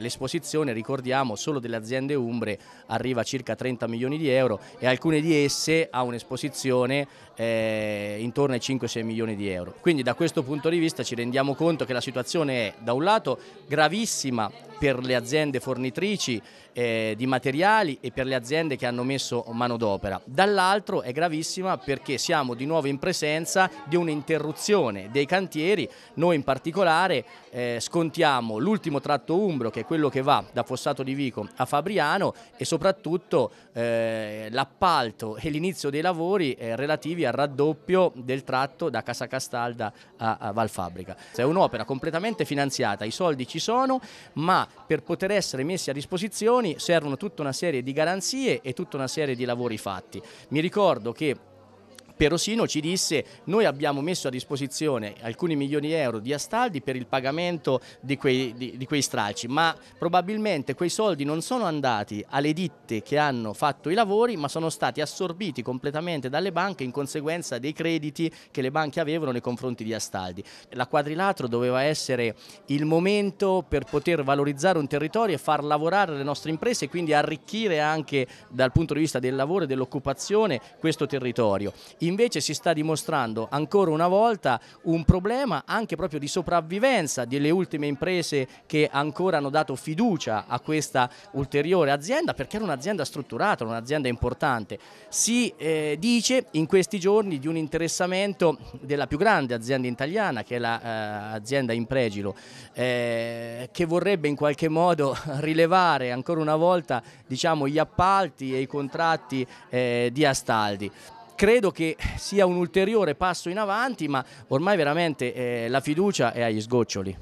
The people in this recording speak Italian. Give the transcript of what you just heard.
L'esposizione, ricordiamo, solo delle aziende umbre arriva a circa 30 milioni di euro e alcune di esse ha un'esposizione eh, intorno ai 5-6 milioni di euro. Quindi da questo punto di vista ci rendiamo conto che la situazione è da un lato gravissima per le aziende fornitrici eh, di materiali e per le aziende che hanno messo mano d'opera. Dall'altro è gravissima perché siamo di nuovo in presenza di un'interruzione dei cantieri, noi in particolare eh, scontiamo l'ultimo tratto umbro che è quello che va da Fossato di Vico a Fabriano e soprattutto eh, l'appalto e l'inizio dei lavori eh, relativi al raddoppio del tratto da Casa Castalda a, a Valfabbrica. È un'opera completamente finanziata, i soldi ci sono ma per poter essere messi a disposizione servono tutta una serie di garanzie e tutta una serie di lavori fatti. Mi ricordo che Perosino ci disse noi abbiamo messo a disposizione alcuni milioni di euro di Astaldi per il pagamento di quei, di, di quei stralci, ma probabilmente quei soldi non sono andati alle ditte che hanno fatto i lavori, ma sono stati assorbiti completamente dalle banche in conseguenza dei crediti che le banche avevano nei confronti di Astaldi. La quadrilatro doveva essere il momento per poter valorizzare un territorio e far lavorare le nostre imprese e quindi arricchire anche dal punto di vista del lavoro e dell'occupazione questo territorio invece si sta dimostrando ancora una volta un problema anche proprio di sopravvivenza delle ultime imprese che ancora hanno dato fiducia a questa ulteriore azienda perché era un'azienda strutturata, un'azienda importante. Si eh, dice in questi giorni di un interessamento della più grande azienda italiana che è l'azienda la, eh, Impregilo eh, che vorrebbe in qualche modo rilevare ancora una volta diciamo, gli appalti e i contratti eh, di Astaldi credo che sia un ulteriore passo in avanti, ma ormai veramente eh, la fiducia è agli sgoccioli.